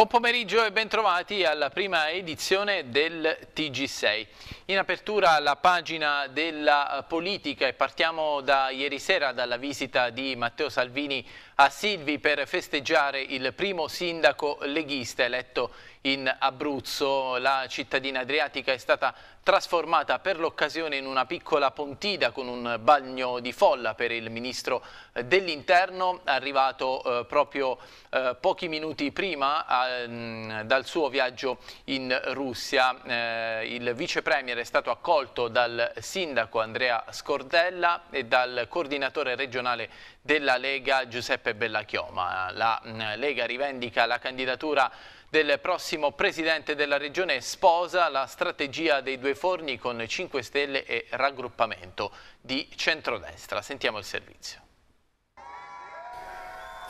Buon pomeriggio e bentrovati alla prima edizione del TG6. In apertura la pagina della politica e partiamo da ieri sera dalla visita di Matteo Salvini a Silvi per festeggiare il primo sindaco leghista eletto in Abruzzo. La cittadina adriatica è stata trasformata per l'occasione in una piccola pontida con un bagno di folla per il ministro dell'interno arrivato eh, proprio eh, pochi minuti prima a, ehm, mh, dal suo viaggio in Russia. Eh, il premier è stato accolto dal sindaco Andrea Scordella e dal coordinatore regionale della Lega Giuseppe Bellachioma. La mm, Lega rivendica la candidatura del prossimo presidente della regione e sposa la strategia dei due forni con 5 Stelle e raggruppamento di centrodestra. Sentiamo il servizio.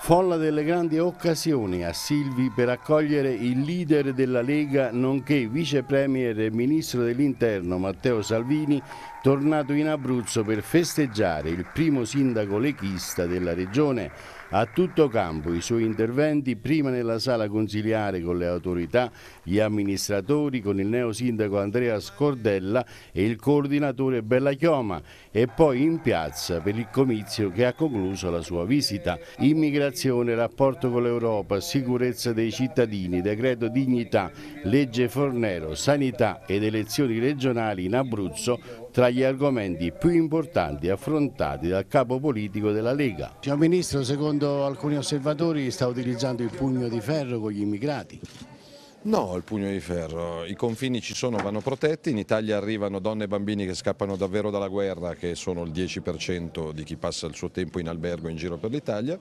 Folla delle grandi occasioni a Silvi per accogliere il leader della Lega, nonché vice premier e ministro dell'interno Matteo Salvini, tornato in Abruzzo per festeggiare il primo sindaco leghista della regione a tutto campo i suoi interventi prima nella sala consiliare con le autorità, gli amministratori, con il neo sindaco Andrea Scordella e il coordinatore Bella Chioma e poi in piazza per il comizio che ha concluso la sua visita. Immigrazione, rapporto con l'Europa, sicurezza dei cittadini, decreto dignità, legge Fornero, sanità ed elezioni regionali in Abruzzo tra gli argomenti più importanti affrontati dal capo politico della Lega. Signor Ministro, secondo alcuni osservatori sta utilizzando il pugno di ferro con gli immigrati. No, il pugno di ferro, i confini ci sono, vanno protetti, in Italia arrivano donne e bambini che scappano davvero dalla guerra, che sono il 10% di chi passa il suo tempo in albergo in giro per l'Italia,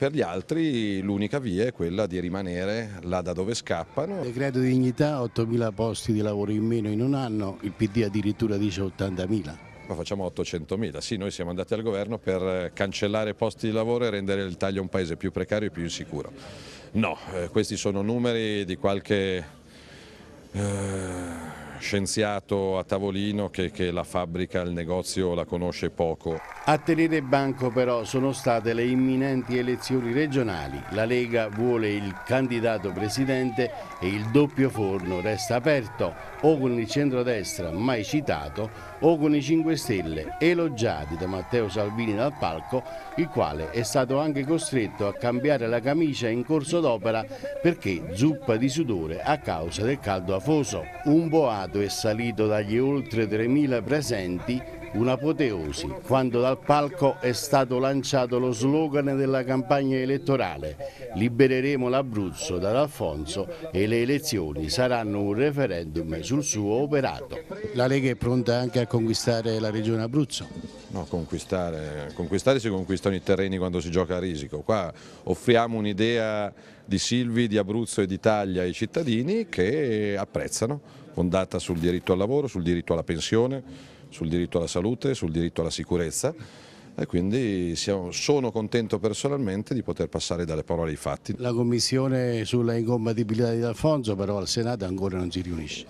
per gli altri l'unica via è quella di rimanere là da dove scappano. Decreto di dignità, 8.000 posti di lavoro in meno in un anno, il PD addirittura dice 80.000 ma facciamo 800.000. Sì, noi siamo andati al governo per eh, cancellare posti di lavoro e rendere l'Italia un paese più precario e più insicuro. No, eh, questi sono numeri di qualche... Eh scienziato a tavolino che, che la fabbrica, il negozio la conosce poco. A tenere banco però sono state le imminenti elezioni regionali. La Lega vuole il candidato presidente e il doppio forno resta aperto o con il centrodestra mai citato o con i 5 Stelle elogiati da Matteo Salvini dal palco, il quale è stato anche costretto a cambiare la camicia in corso d'opera perché zuppa di sudore a causa del caldo afoso. Un boato è salito dagli oltre 3.000 presenti un'apoteosi quando dal palco è stato lanciato lo slogan della campagna elettorale Libereremo l'Abruzzo dall'Alfonso e le elezioni saranno un referendum sul suo operato. La Lega è pronta anche a conquistare la regione Abruzzo? No, conquistare, conquistare si conquistano i terreni quando si gioca a risico. Qua offriamo un'idea di Silvi, di Abruzzo e d'Italia ai cittadini che apprezzano, fondata sul diritto al lavoro, sul diritto alla pensione, sul diritto alla salute, sul diritto alla sicurezza e quindi siamo, sono contento personalmente di poter passare dalle parole ai fatti. La commissione sulla incompatibilità di Alfonso però al Senato ancora non si riunisce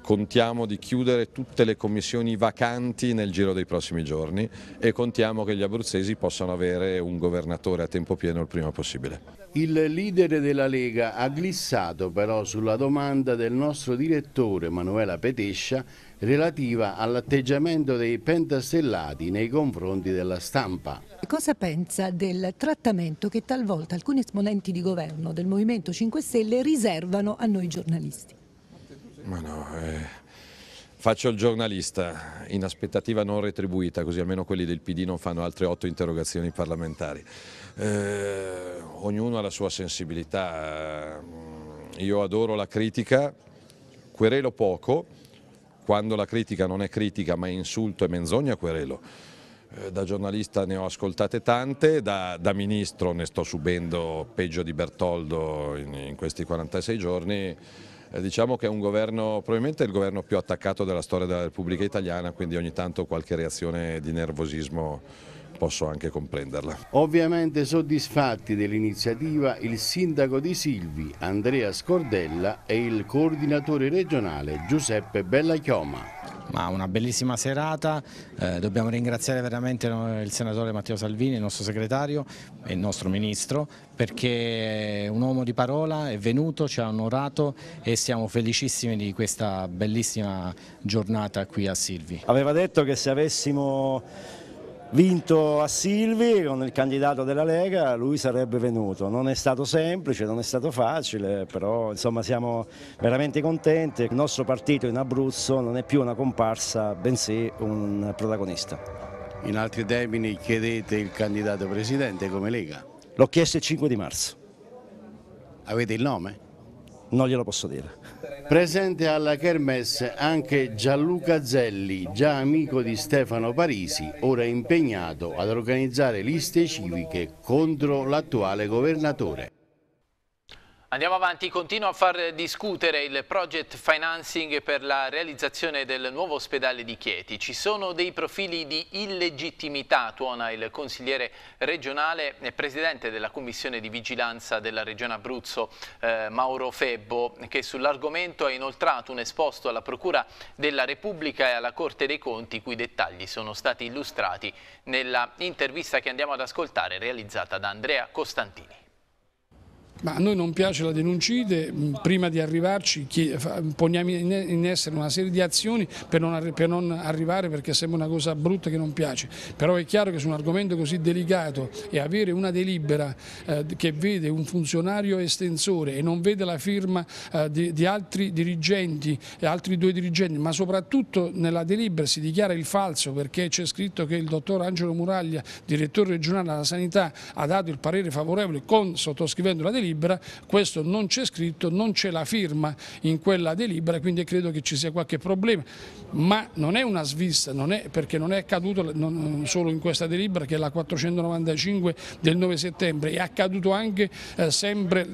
contiamo di chiudere tutte le commissioni vacanti nel giro dei prossimi giorni e contiamo che gli abruzzesi possano avere un governatore a tempo pieno il prima possibile. Il leader della Lega ha glissato però sulla domanda del nostro direttore Manuela Petescia relativa all'atteggiamento dei pentastellati nei confronti della stampa. Cosa pensa del trattamento che talvolta alcuni esponenti di governo del Movimento 5 Stelle riservano a noi giornalisti? Ma no, eh, faccio il giornalista in aspettativa non retribuita, così almeno quelli del PD non fanno altre otto interrogazioni parlamentari. Eh, ognuno ha la sua sensibilità. Mm, io adoro la critica, querelo poco, quando la critica non è critica ma è insulto e menzogna querelo. Eh, da giornalista ne ho ascoltate tante, da, da, ministro ne sto subendo peggio di Bertoldo in, in questi 46 giorni. Eh, diciamo che è un governo, probabilmente il governo più attaccato della storia della Repubblica Italiana, quindi ogni tanto qualche reazione di nervosismo posso anche comprenderla. Ovviamente soddisfatti dell'iniziativa il sindaco di Silvi, Andrea Scordella e il coordinatore regionale Giuseppe Bellachioma. Ma una bellissima serata, eh, dobbiamo ringraziare veramente il senatore Matteo Salvini, il nostro segretario e il nostro ministro perché un uomo di parola, è venuto, ci ha onorato e siamo felicissimi di questa bellissima giornata qui a Silvi. Aveva detto che se avessimo vinto a Silvi con il candidato della Lega, lui sarebbe venuto. Non è stato semplice, non è stato facile, però insomma siamo veramente contenti. Il nostro partito in Abruzzo non è più una comparsa, bensì un protagonista. In altri termini chiedete il candidato presidente come Lega? L'ho chiesto il 5 di marzo. Avete il nome? Non glielo posso dire. Presente alla Kermesse anche Gianluca Zelli, già amico di Stefano Parisi, ora impegnato ad organizzare liste civiche contro l'attuale governatore. Andiamo avanti, continua a far discutere il project financing per la realizzazione del nuovo ospedale di Chieti. Ci sono dei profili di illegittimità, tuona il consigliere regionale e presidente della commissione di vigilanza della regione Abruzzo, eh, Mauro Febbo, che sull'argomento ha inoltrato un esposto alla Procura della Repubblica e alla Corte dei Conti, i cui dettagli sono stati illustrati nella intervista che andiamo ad ascoltare, realizzata da Andrea Costantini. Ma a noi non piace la denuncide, mm, prima di arrivarci poniamo in essere una serie di azioni per non, arrivare perché sembra una cosa brutta che non piace, però è chiaro che su un argomento così delicato e avere una delibera eh, che vede un funzionario estensore e non vede la firma eh, di, altri dirigenti, altri due dirigenti, ma soprattutto nella delibera si dichiara il falso perché c'è scritto che il dottor Angelo Muraglia, direttore regionale della sanità, ha dato il parere favorevole con sottoscrivendo la delibera, delibera, questo non c'è scritto, non c'è la firma in quella delibera, quindi credo che ci sia qualche problema, ma non è una svista, non è, perché non è accaduto non solo in questa delibera che è la 495 del 9 settembre, è accaduto anche eh, sempre,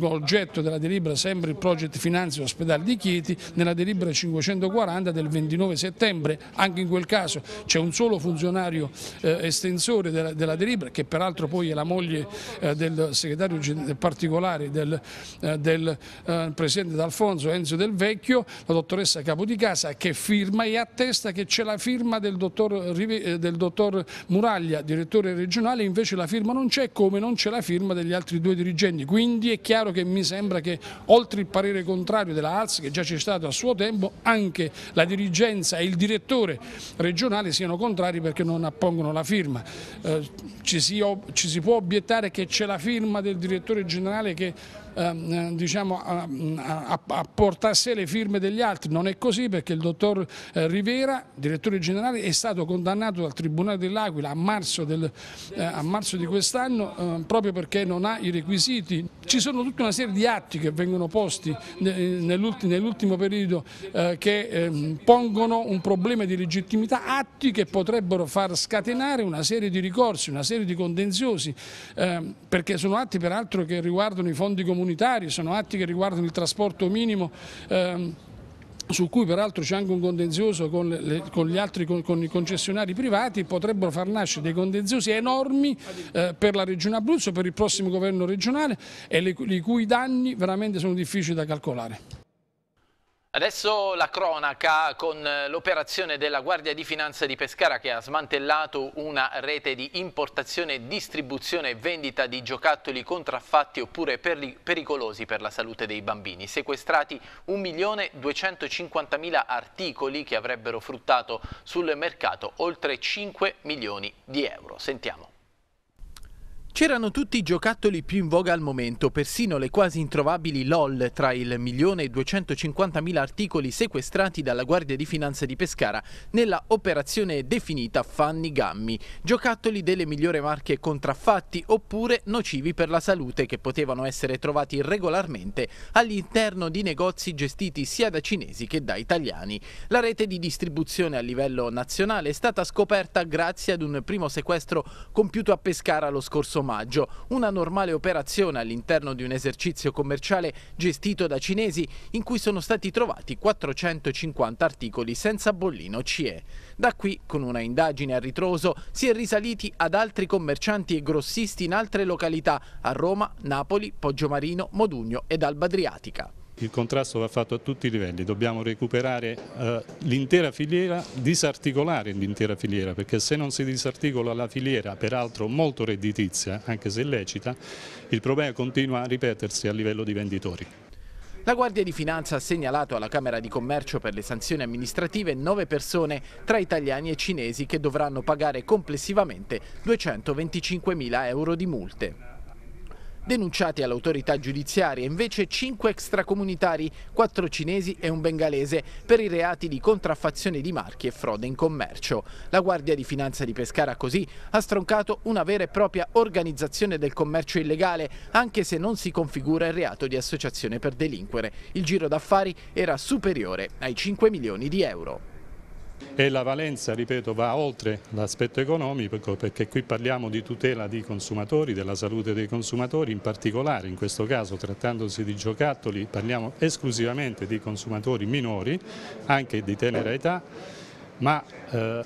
oggetto della delibera, sempre il Project Finanzio Ospedale di Chieti, nella delibera 540 del 29 settembre, anche in quel caso c'è un solo funzionario eh, estensore della, della delibera, che peraltro poi è la moglie eh, del segretario del particolare del, eh, del eh, presidente D'Alfonso Enzo Del Vecchio, la dottoressa Capo di Casa che firma e attesta che c'è la firma del dottor, eh, del dottor Muraglia, direttore regionale, invece la firma non c'è come non c'è la firma degli altri due dirigenti. Quindi è chiaro che mi sembra che oltre il parere contrario della ALS che già c'è stato a suo tempo, anche la dirigenza e il direttore regionale siano contrari perché non appongono la firma. Eh, ci, si, ci si può obiettare che c'è la firma del direttore generale che Ehm, eh, diciamo, a, a, a, portare a sé le firme degli altri, non è così perché il dottor eh, Rivera, direttore generale, è stato condannato dal Tribunale dell'Aquila a marzo, eh, a marzo di quest'anno eh, proprio perché non ha i requisiti. Ci sono tutta una serie di atti che vengono posti nell'ultimo nell periodo eh, che ehm, pongono un problema di legittimità, atti che potrebbero far scatenare una serie di ricorsi, una serie di contenziosi, ehm, perché sono atti peraltro che riguardano i fondi comunitari comunitari, sono atti che riguardano il trasporto minimo. Ehm, su cui peraltro c'è anche un contenzioso con, le, con gli altri con, con, i concessionari privati, potrebbero far nascere dei contenziosi enormi eh, per la Regione Abruzzo, per il prossimo governo regionale e le, i cui danni veramente sono difficili da calcolare. Adesso la cronaca con eh, l'operazione della Guardia di Finanza di Pescara che ha smantellato una rete di importazione, distribuzione e vendita di giocattoli contraffatti oppure pericolosi per la salute dei bambini. Sequestrati 1.250.000 articoli che avrebbero fruttato sul mercato oltre 5 milioni di euro. Sentiamo. C'erano tutti i giocattoli più in voga al momento, persino le quasi introvabili LOL tra il 1.250.000 articoli sequestrati dalla Guardia di Finanza di Pescara nella operazione definita Fanny Gammi, giocattoli delle migliori marche contraffatti oppure nocivi per la salute che potevano essere trovati regolarmente all'interno di negozi gestiti sia da cinesi che da italiani. La rete di distribuzione a livello nazionale è stata scoperta grazie ad un primo sequestro compiuto a Pescara lo scorso scorso maggio, una normale operazione all'interno di un esercizio commerciale gestito da cinesi in cui sono stati trovati 450 articoli senza bollino CE. Da qui, con una indagine a ritroso, si è risaliti ad altri commercianti e grossisti in altre località a Roma, Napoli, Poggiomarino, Modugno ed Alba Adriatica il contrasto va fatto a tutti i livelli, dobbiamo recuperare eh, l'intera filiera, disarticolare l'intera filiera, perché se non si disarticola la filiera, peraltro molto redditizia, anche se illecita, il problema continua a ripetersi a livello di venditori. La Guardia di Finanza ha segnalato alla Camera di Commercio per le sanzioni amministrative nove persone tra italiani e cinesi che dovranno pagare complessivamente 225 mila euro di multe denunciati all'autorità giudiziaria, invece 5 extracomunitari, 4 cinesi e un bengalese per i reati di contraffazione di marchi e frode in commercio. La Guardia di Finanza di Pescara così ha stroncato una vera e propria organizzazione del commercio illegale, anche se non si configura il reato di associazione per delinquere. Il giro d'affari era superiore ai 5 milioni di euro e la valenza, ripeto, va oltre l'aspetto economico ecco, perché qui parliamo di tutela dei consumatori, della salute dei consumatori, in particolare in questo caso trattandosi di giocattoli parliamo esclusivamente di consumatori minori, anche di tenera età, ma eh,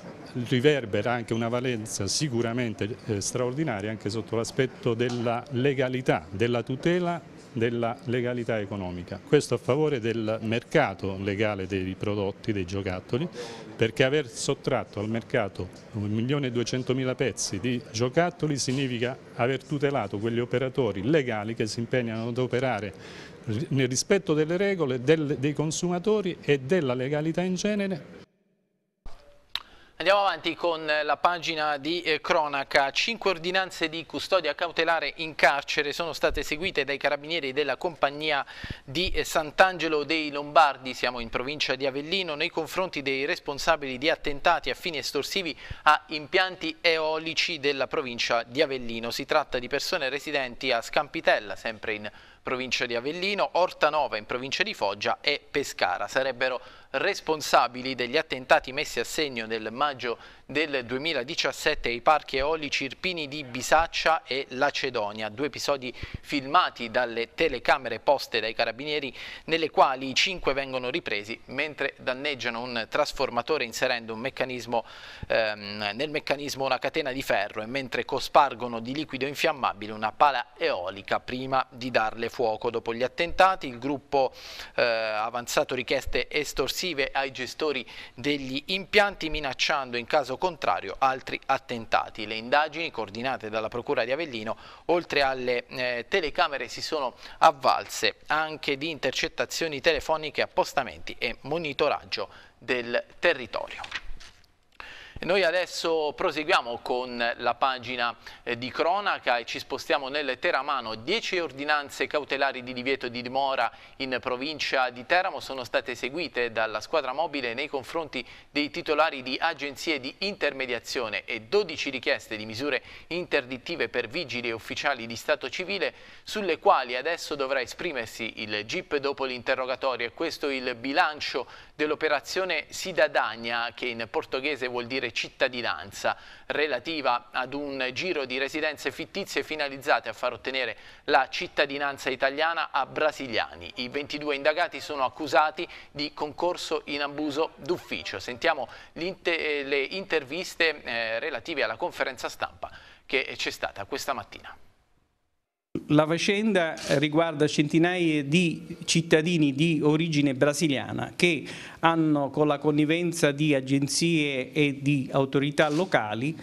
riverbera anche una valenza sicuramente eh, straordinaria anche sotto l'aspetto della legalità, della tutela della legalità economica. Questo a favore del mercato legale dei prodotti, dei giocattoli, perché aver sottratto al mercato 1.200.000 pezzi di giocattoli significa aver tutelato quegli operatori legali che si impegnano ad operare nel rispetto delle regole, dei consumatori e della legalità in genere Andiamo avanti con eh, la pagina di eh, cronaca. Cinque ordinanze di custodia cautelare in carcere sono state eseguite dai carabinieri della compagnia di eh, Sant'Angelo dei Lombardi, siamo in provincia di Avellino, nei confronti dei responsabili di attentati a fini estorsivi a impianti eolici della provincia di Avellino. Si tratta di persone residenti a Scampitella, sempre in provincia di Avellino, Orta Nova in provincia di Foggia e Pescara. Sarebbero responsabili degli attentati messi a segno nel maggio del 2017 ai parchi eolici irpini di Bisaccia e Lacedonia, due episodi filmati dalle telecamere poste dai carabinieri nelle quali i cinque vengono ripresi mentre danneggiano un trasformatore inserendo un meccanismo, ehm, nel meccanismo una catena di ferro e mentre cospargono di liquido infiammabile una pala eolica prima di darle fuoco. Dopo gli attentati il gruppo eh, avanzato richieste estorsive ai gestori degli impianti minacciando in caso caso contrario altri attentati. Le indagini coordinate dalla Procura di Avellino, oltre alle eh, telecamere, si sono avvalse anche di intercettazioni telefoniche, appostamenti e monitoraggio del territorio. Noi adesso proseguiamo con la pagina eh, di cronaca e ci spostiamo nel Teramano. Dieci ordinanze cautelari di divieto di dimora in provincia di Teramo sono state eseguite dalla squadra mobile nei confronti dei titolari di agenzie di intermediazione e 12 richieste di misure interdittive per vigili e ufficiali di Stato civile sulle quali adesso dovrà esprimersi il GIP dopo l'interrogatorio e questo il bilancio dell'operazione Sidadagna che in portoghese vuol dire cittadinanza relativa ad un giro di residenze fittizie finalizzate a far ottenere la cittadinanza italiana a brasiliani. I 22 indagati sono accusati di concorso in abuso d'ufficio. Sentiamo eh, le interviste eh, relative alla conferenza stampa che c'è stata questa mattina. La vicenda riguarda centinaia di cittadini di origine brasiliana che hanno con la connivenza di agenzie e di autorità locali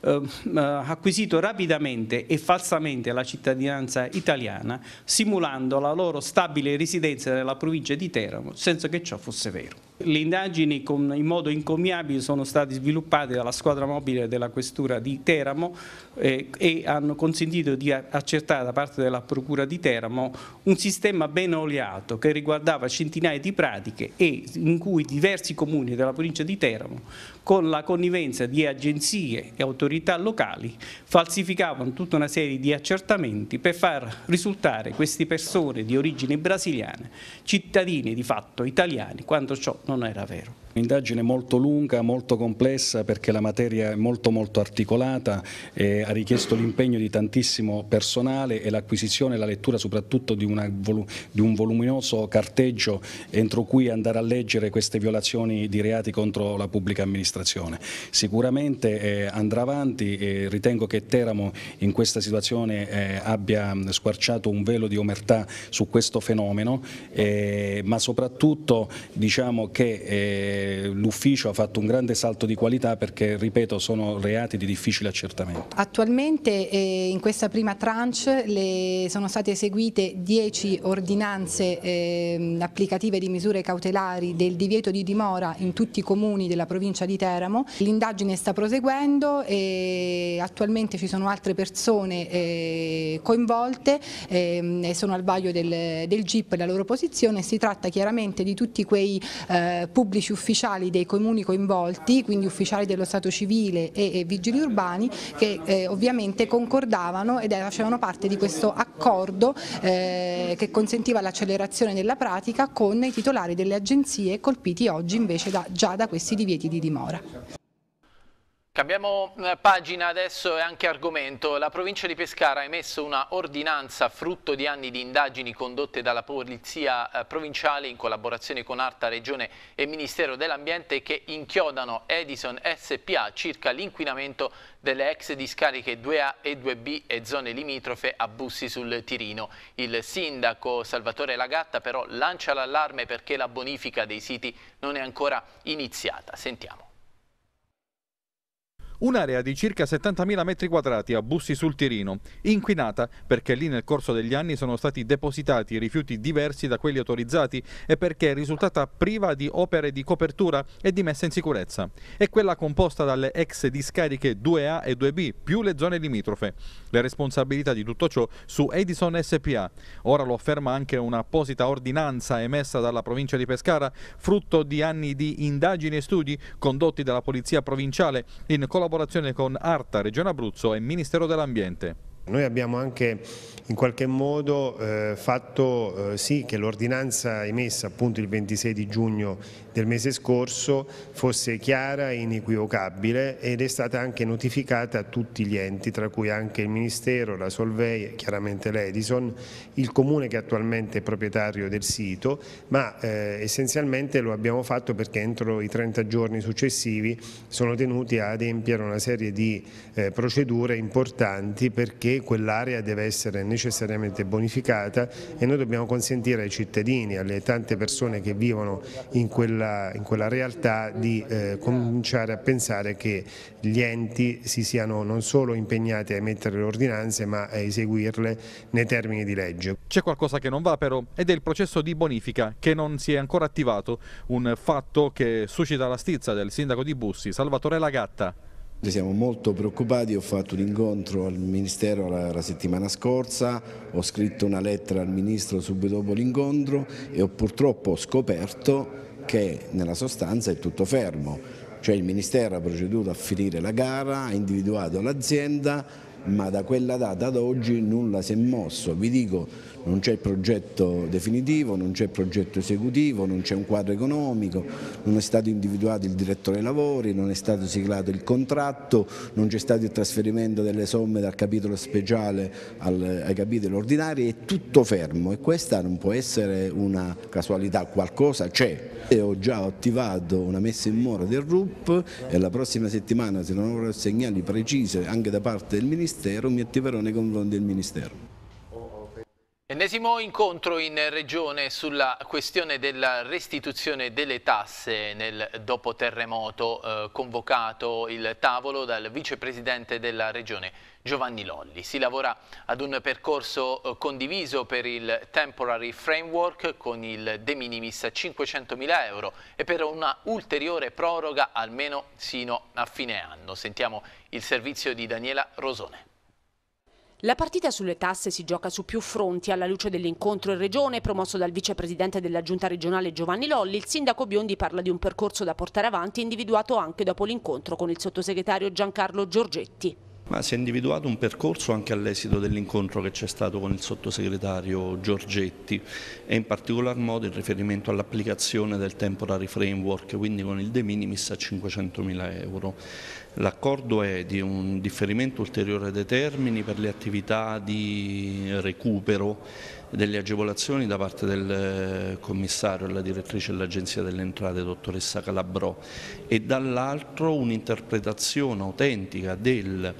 ehm, eh, acquisito rapidamente e falsamente la cittadinanza italiana simulando la loro stabile residenza nella provincia di Teramo senza che ciò fosse vero. Le indagini con, in modo incommiabile sono state sviluppate dalla squadra mobile della questura di Teramo eh, e hanno consentito di accertare da parte della procura di Teramo un sistema ben oliato che riguardava centinaia di pratiche e in cui diversi comuni della provincia di Teramo con la connivenza di agenzie e autorità locali falsificavano tutta una serie di accertamenti per far risultare queste persone di origine brasiliana cittadini di fatto italiani quando ciò non era vero. Un'indagine molto lunga, molto complessa perché la materia è molto molto articolata, e ha richiesto l'impegno di tantissimo personale e l'acquisizione e la lettura soprattutto di, una, di, un voluminoso carteggio entro cui andare a leggere queste violazioni di reati contro la pubblica amministrazione. Sicuramente eh, andrà avanti e ritengo che Teramo in questa situazione eh, abbia mm, squarciato un velo di omertà su questo fenomeno, eh, ma soprattutto diciamo che eh, l'ufficio ha fatto un grande salto di qualità perché, ripeto, sono reati di difficile accertamento. Attualmente eh, in questa prima tranche le, sono state eseguite 10 ordinanze eh, applicative di misure cautelari del divieto di dimora in tutti i comuni della provincia di Teramo. L'indagine sta proseguendo e attualmente ci sono altre persone eh, coinvolte ehm, e sono al vaglio del, del GIP la loro posizione. Si tratta chiaramente di tutti quei eh, pubblici uffici ufficiali dei comuni coinvolti, quindi ufficiali dello Stato civile e, e vigili urbani che eh, ovviamente concordavano ed facevano parte di questo accordo eh, che consentiva l'accelerazione della pratica con i titolari delle agenzie colpiti oggi invece da, già da questi divieti di dimora. Cambiamo eh, pagina adesso e anche argomento. La provincia di Pescara ha emesso una ordinanza frutto di anni di indagini condotte dalla Polizia eh, Provinciale in collaborazione con Arta Regione e Ministero dell'Ambiente che inchiodano Edison SPA circa l'inquinamento delle ex discariche 2A e 2B e zone limitrofe a Bussi sul Tirino. Il sindaco Salvatore Lagatta però lancia l'allarme perché la bonifica dei siti non è ancora iniziata. Sentiamo. Un'area di circa 70.000 metri quadrati a Bussi sul Tirino, inquinata perché lì nel corso degli anni sono stati depositati rifiuti diversi da quelli autorizzati e perché è risultata priva di opere di copertura e di messa in sicurezza. È quella composta dalle ex discariche 2A e 2B più le zone limitrofe. Le responsabilità di tutto ciò su Edison SPA. Ora lo afferma anche un'apposita ordinanza emessa dalla provincia di Pescara, frutto di anni di indagini e studi condotti dalla Polizia Provinciale in collaborazione collaborazione con Arta, Regione Abruzzo e Ministero dell'Ambiente. Noi abbiamo anche in qualche modo eh, fatto eh, sì che l'ordinanza emessa appunto il 26 di giugno del mese scorso fosse chiara e inequivocabile ed è stata anche notificata a tutti gli enti, tra cui anche il Ministero, la Solvei, chiaramente l'Edison, il Comune che attualmente è proprietario del sito, ma eh, essenzialmente lo abbiamo fatto perché entro i 30 giorni successivi sono tenuti ad adempiere una serie di eh, procedure importanti perché quell'area deve essere necessariamente bonificata e noi dobbiamo consentire ai cittadini, alle tante persone che vivono in quella, in quella realtà di eh, cominciare a pensare che gli enti si siano non solo impegnati a emettere le ordinanze ma a eseguirle nei termini di legge. C'è qualcosa che non va però ed è il processo di bonifica che non si è ancora attivato, un fatto che suscita la stizza del sindaco di Bussi, Salvatore Lagatta. Siamo molto preoccupati, ho fatto un incontro al Ministero la, la, settimana scorsa, ho scritto una lettera al Ministro subito dopo l'incontro e ho purtroppo scoperto che nella sostanza è tutto fermo, cioè il Ministero ha proceduto a finire la gara, ha individuato l'azienda, ma da quella data ad oggi nulla si è mosso. Vi dico, non c'è progetto definitivo, non c'è progetto esecutivo, non c'è un quadro economico, non è stato individuato il direttore lavori, non è stato siglato il contratto, non c'è stato il trasferimento delle somme dal capitolo speciale al, ai capitoli ordinari, è tutto fermo e questa non può essere una casualità, qualcosa c'è. ho già attivato una messa in mora del RUP e la prossima settimana se non avrò segnali precise anche da parte del Ministero mi attiverò nei confronti del Ministero. Ennesimo incontro in Regione sulla questione della restituzione delle tasse nel dopo terremoto, eh, convocato il tavolo dal vicepresidente della Regione Giovanni Lolli. Si lavora ad un percorso eh, condiviso per il temporary framework con il de minimis a 500.000 euro e per una ulteriore proroga almeno sino a fine anno. Sentiamo il servizio di Daniela Rosone. La partita sulle tasse si gioca su più fronti. Alla luce dell'incontro in regione promosso dal vicepresidente della giunta regionale Giovanni Lolli, il sindaco Biondi parla di un percorso da portare avanti individuato anche dopo l'incontro con il sottosegretario Giancarlo Giorgetti. Ma si è individuato un percorso anche all'esito dell'incontro che c'è stato con il sottosegretario Giorgetti e in particolar modo in riferimento all'applicazione del temporary framework, quindi con il de minimis a 500.000 euro. L'accordo è di un differimento ulteriore dei termini per le attività di recupero delle agevolazioni da parte del eh, commissario e della direttrice dell'Agenzia delle Entrate, dottoressa Calabrò, e dall'altro un'interpretazione autentica del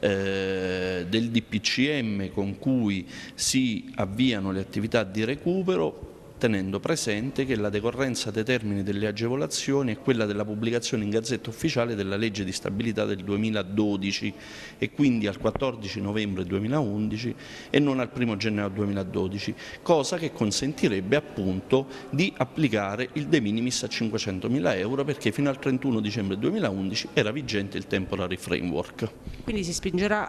eh, del DPCM con cui si avviano le attività di recupero tenendo presente che la decorrenza dei termini delle agevolazioni è quella della pubblicazione in Gazzetta Ufficiale della legge di stabilità del 2012 e quindi al 14 novembre 2011 e non al 1 gennaio 2012, cosa che consentirebbe appunto di applicare il de minimis a 500.000 euro perché fino al 31 dicembre 2011 era vigente il temporary framework. Quindi si spingerà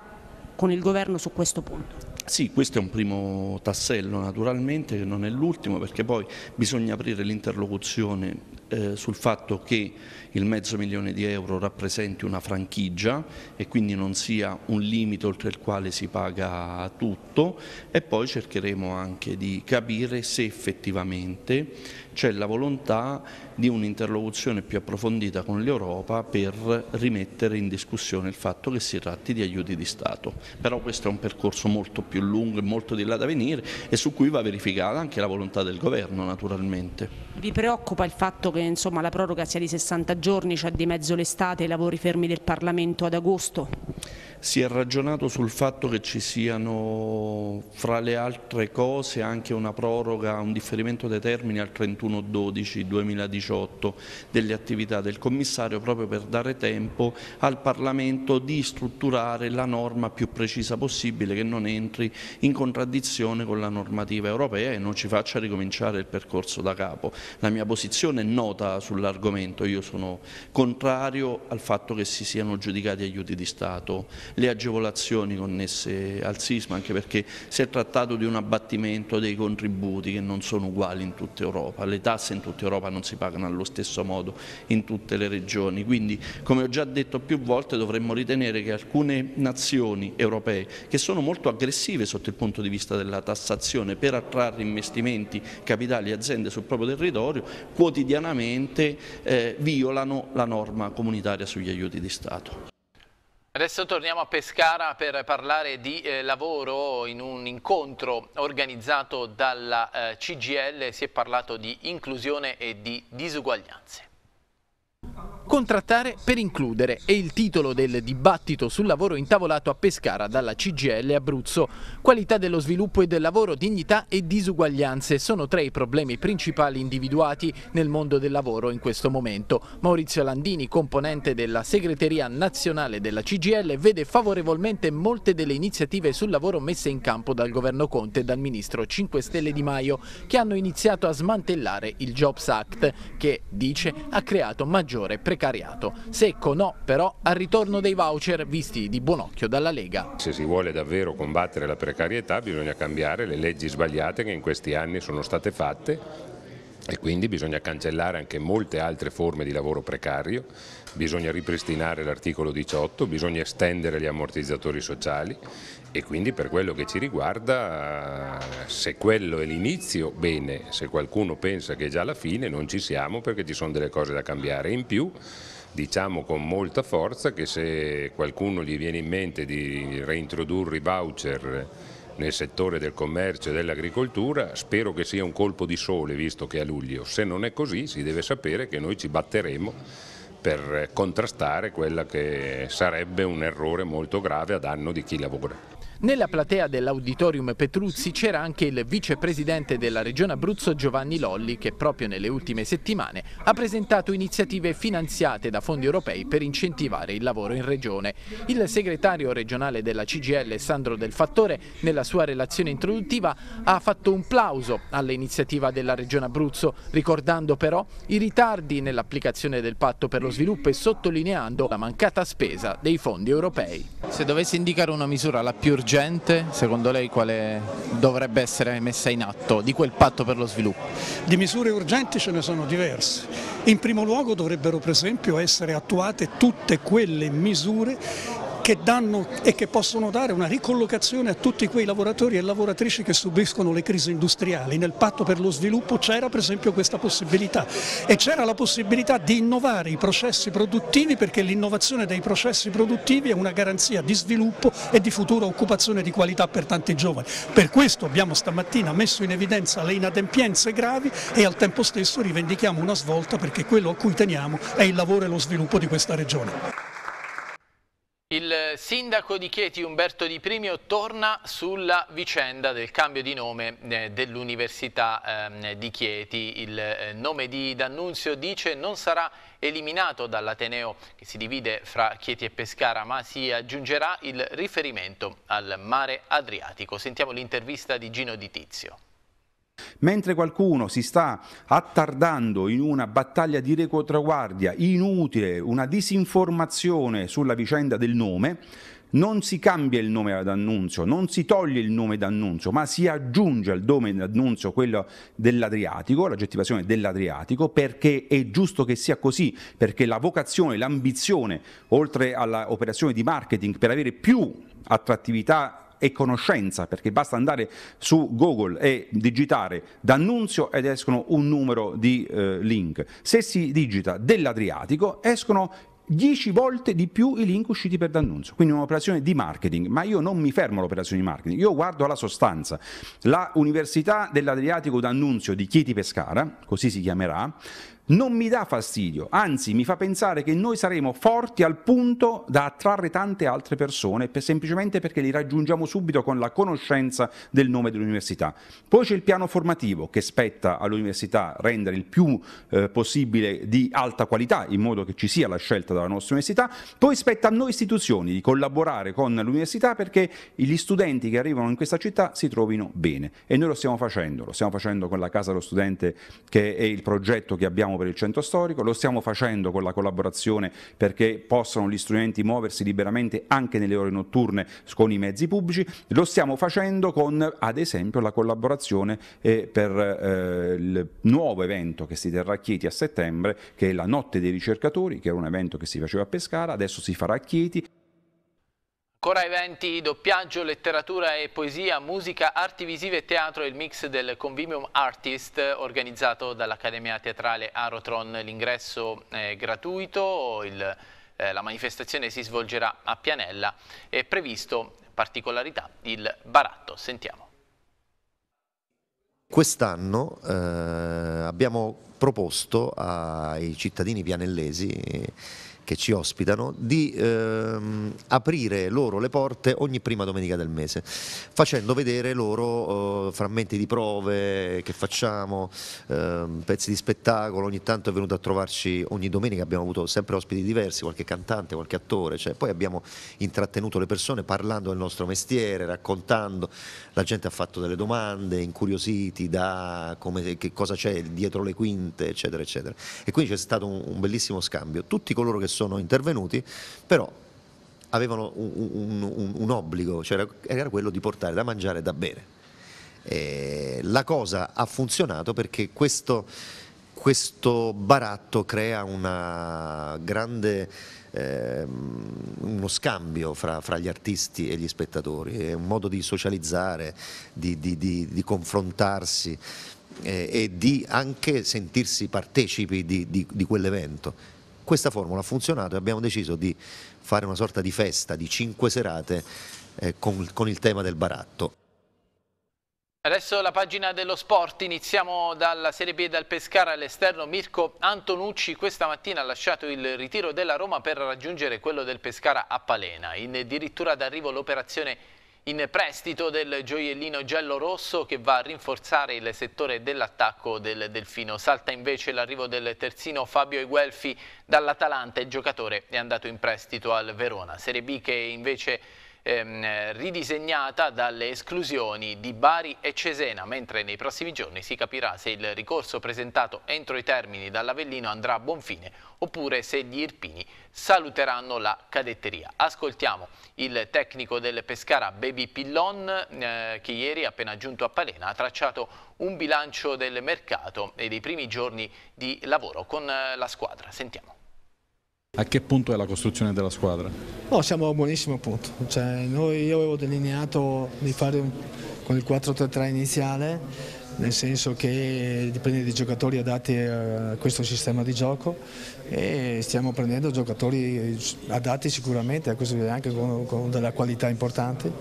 con il governo su questo punto? Sì, questo è un primo tassello naturalmente, che non è l'ultimo, perché poi bisogna aprire l'interlocuzione eh, sul fatto che il mezzo milione di euro rappresenti una franchigia e quindi non sia un limite oltre il quale si paga tutto e poi cercheremo anche di capire se effettivamente c'è la volontà di un'interlocuzione più approfondita con l'Europa per rimettere in discussione il fatto che si tratti di aiuti di Stato. Però questo è un percorso molto più lungo e molto di là da venire e su cui va verificata anche la volontà del governo naturalmente. Vi preoccupa il fatto che insomma, la proroga sia di 60 giorni, cioè di mezzo l'estate, i lavori fermi del Parlamento ad agosto? si è ragionato sul fatto che ci siano fra le altre cose anche una proroga, un differimento dei termini al 31-12-2018 delle attività del commissario proprio per dare tempo al Parlamento di strutturare la norma più precisa possibile che non entri in contraddizione con la normativa europea e non ci faccia ricominciare il percorso da capo. La mia posizione è nota sull'argomento, io sono contrario al fatto che si siano giudicati aiuti di Stato le agevolazioni connesse al sisma, anche perché si è trattato di un abbattimento dei contributi che non sono uguali in tutta Europa, le tasse in tutta Europa non si pagano allo stesso modo in tutte le regioni, quindi come ho già detto più volte dovremmo ritenere che alcune nazioni europee che sono molto aggressive sotto il punto di vista della tassazione per attrarre investimenti, capitali e aziende sul proprio territorio, quotidianamente eh, violano la norma comunitaria sugli aiuti di Stato. Adesso torniamo a Pescara per parlare di eh, lavoro in un incontro organizzato dalla eh, CGL si è parlato di inclusione e di disuguaglianze contrattare per includere è il titolo del dibattito sul lavoro intavolato a Pescara dalla CGL Abruzzo. Qualità dello sviluppo e del lavoro, dignità e disuguaglianze sono tre i problemi principali individuati nel mondo del lavoro in questo momento. Maurizio Landini, componente della segreteria nazionale della CGL, vede favorevolmente molte delle iniziative sul lavoro messe in campo dal governo Conte e dal ministro 5 Stelle Di Maio, che hanno iniziato a smantellare il Jobs Act, che, dice, ha creato maggiore precarietà precariato. Secco no però al ritorno dei voucher visti di buon occhio dalla Lega. Se si vuole davvero combattere la precarietà bisogna cambiare le leggi sbagliate che in questi anni sono state fatte e quindi bisogna cancellare anche molte altre forme di lavoro precario, bisogna ripristinare l'articolo 18, bisogna estendere gli ammortizzatori sociali, e quindi per quello che ci riguarda se quello è l'inizio bene, se qualcuno pensa che è già la fine non ci siamo perché ci sono delle cose da cambiare in più diciamo con molta forza che se qualcuno gli viene in mente di reintrodurre i voucher nel settore del commercio e dell'agricoltura spero che sia un colpo di sole visto che è a luglio, se non è così si deve sapere che noi ci batteremo per contrastare quella che sarebbe un errore molto grave a danno di chi lavora. Nella platea dell'Auditorium Petruzzi c'era anche il vicepresidente della Regione Abruzzo Giovanni Lolli che proprio nelle ultime settimane ha presentato iniziative finanziate da fondi europei per incentivare il lavoro in Regione. Il segretario regionale della CGL Sandro Del Fattore nella sua relazione introduttiva ha fatto un plauso all'iniziativa della Regione Abruzzo ricordando però i ritardi nell'applicazione del patto per lo sviluppo e sottolineando la mancata spesa dei fondi europei. Se dovessi indicare una misura la più urgente urgente, secondo lei quale dovrebbe essere messa in atto di quel patto per lo sviluppo? Di misure urgenti ce ne sono diverse. In primo luogo dovrebbero per esempio essere attuate tutte quelle misure che danno e che possono dare una ricollocazione a tutti quei lavoratori e lavoratrici che subiscono le crisi industriali. Nel patto per lo sviluppo c'era per esempio questa possibilità e c'era la possibilità di innovare i processi produttivi perché l'innovazione dei processi produttivi è una garanzia di sviluppo e di futura occupazione di qualità per tanti giovani. Per questo abbiamo stamattina messo in evidenza le inadempienze gravi e al tempo stesso rivendichiamo una svolta perché quello a cui teniamo è il lavoro e lo sviluppo di questa regione. Il sindaco di Chieti Umberto Di Primio torna sulla vicenda del cambio di nome eh, dell'Università ehm, di Chieti. Il eh, nome di D'Annunzio dice non sarà eliminato dall'Ateneo che si divide fra Chieti e Pescara, ma si aggiungerà il riferimento al mare Adriatico. Sentiamo l'intervista di Gino Di Tizio. Mentre qualcuno si sta attardando in una battaglia di retroguardia inutile, una disinformazione sulla vicenda del nome, non si cambia il nome d'annunzio, non si toglie il nome d'annunzio, ma si aggiunge al nome d'annunzio quello dell'Adriatico, l'aggettivazione dell'Adriatico, perché è giusto che sia così, perché la vocazione, l'ambizione, oltre all'operazione di marketing per avere più attrattività e conoscenza, perché basta andare su Google e digitare D'Annunzio ed escono un numero di eh, link. Se si digita dell'Adriatico escono 10 volte di più i link usciti per D'Annunzio. Quindi un'operazione di marketing, ma io non mi fermo all'operazione di marketing, io guardo alla sostanza. La Università dell'Adriatico D'Annunzio di Chieti Pescara, così si chiamerà, non mi dà fastidio, anzi mi fa pensare che noi saremo forti al punto da attrarre tante altre persone per, semplicemente perché li raggiungiamo subito con la conoscenza del nome dell'università. Poi c'è il piano formativo che spetta all'università rendere il più eh, possibile di alta qualità in modo che ci sia la scelta della nostra università, poi spetta a noi istituzioni di collaborare con l'università perché gli studenti che arrivano in questa città si trovino bene e noi lo stiamo facendo, lo stiamo facendo con la Casa dello Studente che è il progetto che abbiamo facciamo per il centro storico, lo stiamo facendo con la collaborazione perché possano gli studenti muoversi liberamente anche nelle ore notturne con i mezzi pubblici, lo stiamo facendo con ad esempio la collaborazione eh, per eh, il nuovo evento che si terrà a Chieti a settembre, che è la Notte dei ricercatori, che era un evento che si faceva a Pescara, adesso si farà a Chieti. Ancora Eventi, doppiaggio, letteratura e poesia, musica, arti visive e teatro il mix del Convivium Artist organizzato dall'Accademia Teatrale Arotron. L'ingresso è gratuito, il, eh, la manifestazione si svolgerà a Pianella. È previsto, particolarità, il baratto. Sentiamo. Quest'anno eh, abbiamo proposto ai cittadini pianellesi che ci ospitano di ehm, aprire loro le porte ogni prima domenica del mese, facendo vedere loro eh, frammenti di prove che facciamo, ehm, pezzi di spettacolo, ogni tanto è venuto a trovarci ogni domenica, abbiamo avuto sempre ospiti diversi, qualche cantante, qualche attore, cioè, poi abbiamo intrattenuto le persone parlando del nostro mestiere, raccontando, la gente ha fatto delle domande, incuriositi da come, che cosa c'è dietro le quinte, eccetera, eccetera. E quindi c'è stato un, un bellissimo scambio. Tutti coloro che sono intervenuti, però avevano un, un, un, obbligo, cioè era quello di portare da mangiare e da bere. E la cosa ha funzionato perché questo, questo baratto crea grande, eh, uno scambio fra, fra, gli artisti e gli spettatori, è un modo di socializzare, di, di, di, di confrontarsi eh, e di anche sentirsi partecipi di quell'evento questa formula ha funzionato e abbiamo deciso di fare una sorta di festa di cinque serate eh, con, con il tema del baratto. Adesso la pagina dello sport, iniziamo dalla Serie B e dal Pescara all'esterno. Mirko Antonucci questa mattina ha lasciato il ritiro della Roma per raggiungere quello del Pescara a Palena. In dirittura d'arrivo l'operazione in prestito del gioiellino giallo-rosso che va a rinforzare il settore dell'attacco del Delfino. Salta invece l'arrivo del terzino Fabio Iguelfi dall'Atalanta, il giocatore è andato in prestito al Verona. Serie B che invece ehm, ridisegnata dalle esclusioni di Bari e Cesena, mentre nei prossimi giorni si capirà se il ricorso presentato entro i termini dall'Avellino andrà a buon fine oppure se gli Irpini saluteranno la cadetteria. Ascoltiamo il tecnico del Pescara Baby Pillon eh, che ieri appena giunto a Palena ha tracciato un bilancio del mercato e dei primi giorni di lavoro con eh, la squadra. Sentiamo. A che punto è la costruzione della squadra? No, siamo a un buonissimo punto. Cioè, noi, io avevo delineato di fare un, con il 4-3-3 iniziale, nel senso che dipende dai giocatori adatti a questo sistema di gioco e stiamo prendendo giocatori adatti sicuramente a eh, questo anche con, con della qualità importante.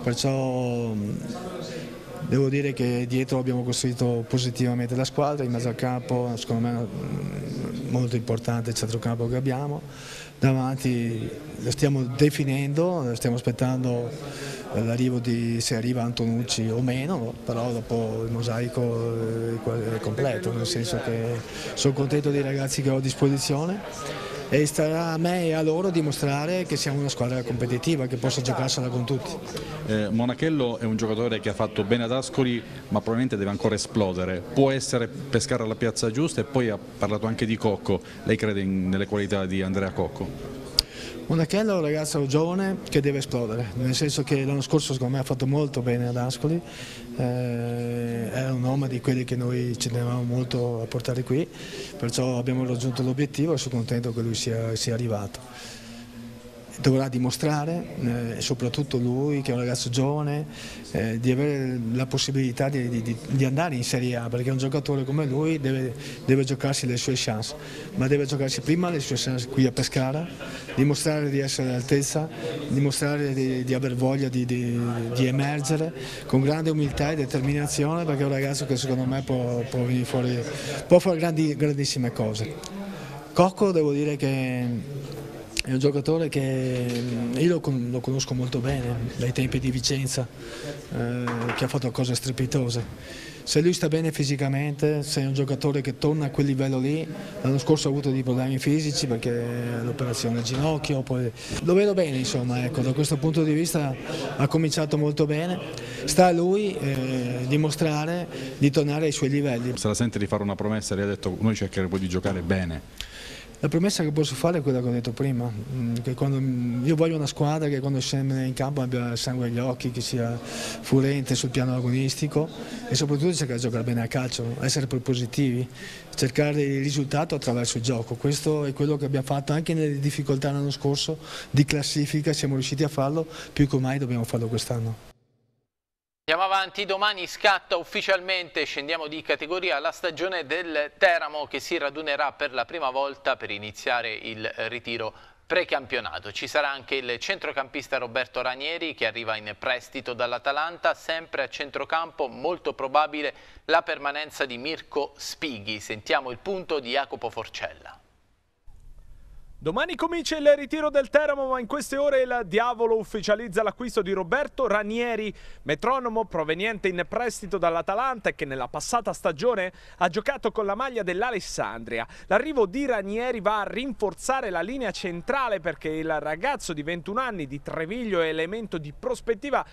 Perciò Devo dire che dietro abbiamo costruito positivamente la squadra, in mezzo al campo secondo me mm, molto importante il centrocampo che abbiamo, davanti lo stiamo definendo, stiamo aspettando l'arrivo di se arriva Antonucci o meno, però dopo il mosaico eh, è completo, nel senso che sono contento dei ragazzi che ho a disposizione e starà a me e a loro dimostrare che siamo una squadra competitiva, che possa giocarsela con tutti. Eh, Monachello è un giocatore che ha fatto bene ad Ascoli ma probabilmente deve ancora esplodere, può essere pescare alla piazza giusta e poi ha parlato anche di Cocco, lei crede in, nelle qualità di Andrea Cocco? Monachello è un ragazzo giovane che deve esplodere, nel senso che l'anno scorso secondo me ha fatto molto bene ad Ascoli, eh, è un uomo di quelli che noi ci tenevamo molto a portare qui, perciò abbiamo raggiunto l'obiettivo e sono contento che lui sia, sia arrivato dovrà dimostrare, eh, soprattutto lui che è un ragazzo giovane, eh, di avere la possibilità di, di, di, andare in Serie A, perché un giocatore come lui deve, deve, giocarsi le sue chance, ma deve giocarsi prima le sue chance qui a Pescara, dimostrare di essere all'altezza, dimostrare di, di aver voglia di, emergere con grande umiltà e determinazione, perché è un ragazzo che secondo me può, può, fuori, può fare grandi, grandissime cose. Cocco devo dire che è un giocatore che mm, io lo, conosco molto bene dai tempi di Vicenza, eh, che ha fatto cose strepitose. Se lui sta bene fisicamente, se è un giocatore che torna a quel livello lì, l'anno scorso ha avuto dei problemi fisici perché l'operazione al ginocchio, poi... lo vedo bene insomma, ecco, da questo punto di vista ha cominciato molto bene, sta a lui eh, dimostrare di tornare ai suoi livelli. Se la sente di fare una promessa, gli ha detto noi cercheremo di giocare bene. La promessa che posso fare è quella che ho detto prima, mm, che quando, mm, io voglio una squadra che quando scende in campo abbia sangue agli occhi, che sia furente sul piano agonistico e soprattutto cercare di giocare bene a calcio, essere propositivi, cercare il risultato attraverso il gioco. Questo è quello che abbiamo fatto anche nelle difficoltà l'anno scorso di classifica, siamo riusciti a farlo, più che mai dobbiamo farlo quest'anno. Andiamo avanti, domani scatta ufficialmente, scendiamo di categoria, la stagione del Teramo che si radunerà per la prima volta per iniziare il ritiro precampionato. Ci sarà anche il centrocampista Roberto Ranieri che arriva in prestito dall'Atalanta, sempre a centrocampo, molto probabile la permanenza di Mirko Spighi. Sentiamo il punto di Jacopo Forcella. Domani comincia il ritiro del Teramo, ma in queste ore il Diavolo ufficializza l'acquisto di Roberto Ranieri, metronomo proveniente in prestito dall'Atalanta e che nella passata stagione ha giocato con la maglia dell'Alessandria. L'arrivo di Ranieri va a rinforzare la linea centrale perché il ragazzo di 21 anni di Treviglio è elemento di prospettiva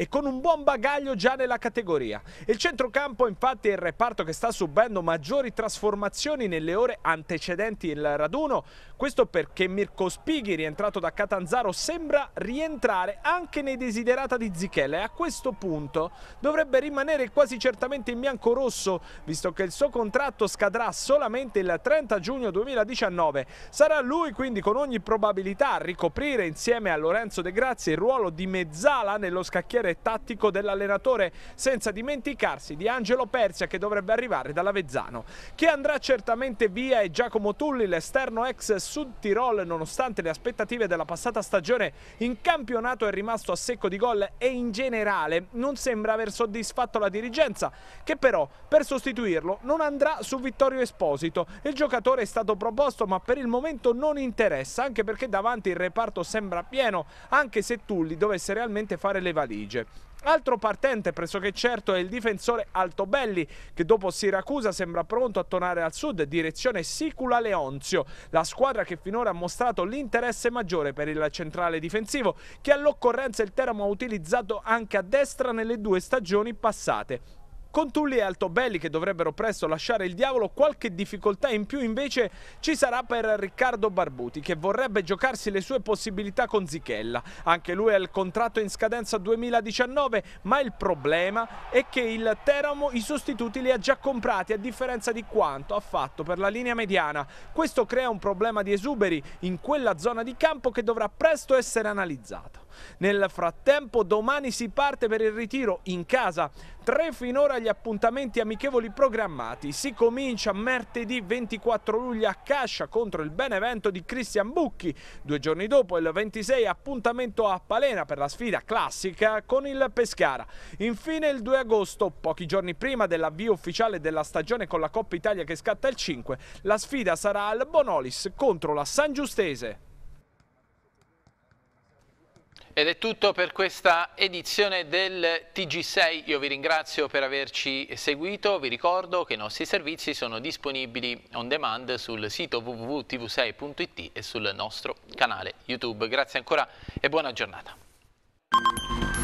e con un buon bagaglio già nella categoria. Il centrocampo infatti è il reparto che sta subendo maggiori trasformazioni nelle ore antecedenti il raduno, questo perché Mirko Spighi rientrato da Catanzaro sembra rientrare anche nei desiderata di Zichella e a questo punto dovrebbe rimanere quasi certamente in bianco-rosso visto che il suo contratto scadrà solamente il 30 giugno 2019. Sarà lui quindi con ogni probabilità a ricoprire insieme a Lorenzo De Grazia il ruolo di mezzala nello scacchiere potere tattico dell'allenatore, senza dimenticarsi di Angelo Persia che dovrebbe arrivare dall'Avezzano, Chi andrà certamente via è Giacomo Tulli, l'esterno ex Sud Tirol, nonostante le aspettative della passata stagione in campionato è rimasto a secco di gol e in generale non sembra aver soddisfatto la dirigenza, che però per sostituirlo non andrà su Vittorio Esposito. Il giocatore è stato proposto ma per il momento non interessa, anche perché davanti il reparto sembra pieno, anche se Tulli dovesse realmente fare le valigie. Lecce. Altro partente pressoché certo è il difensore Altobelli che dopo Siracusa sembra pronto a tornare al sud direzione Sicula Leonzio, la squadra che finora ha mostrato l'interesse maggiore per il centrale difensivo che all'occorrenza il Teramo ha utilizzato anche a destra nelle due stagioni passate. Con Tulli e Altobelli che dovrebbero presto lasciare il diavolo, qualche difficoltà in più invece ci sarà per Riccardo Barbuti che vorrebbe giocarsi le sue possibilità con Zichella. Anche lui ha il contratto in scadenza 2019, ma il problema è che il Teramo i sostituti li ha già comprati a differenza di quanto ha fatto per la linea mediana. Questo crea un problema di esuberi in quella zona di campo che dovrà presto essere analizzata. Nel frattempo domani si parte per il ritiro in casa. Tre finora gli appuntamenti amichevoli programmati. Si comincia martedì 24 luglio a Cascia contro il Benevento di Cristian Bucchi. Due giorni dopo, il 26, appuntamento a Palena per la sfida classica con il Pescara. Infine il 2 agosto, pochi giorni prima dell'avvio ufficiale della stagione con la Coppa Italia che scatta il 5, la sfida sarà al Bonolis contro la San Giustese. Ed è tutto per questa edizione del TG6. Io vi ringrazio per averci seguito. Vi ricordo che i nostri servizi sono disponibili on demand sul sito www.tv6.it e sul nostro canale YouTube. Grazie ancora e buona giornata.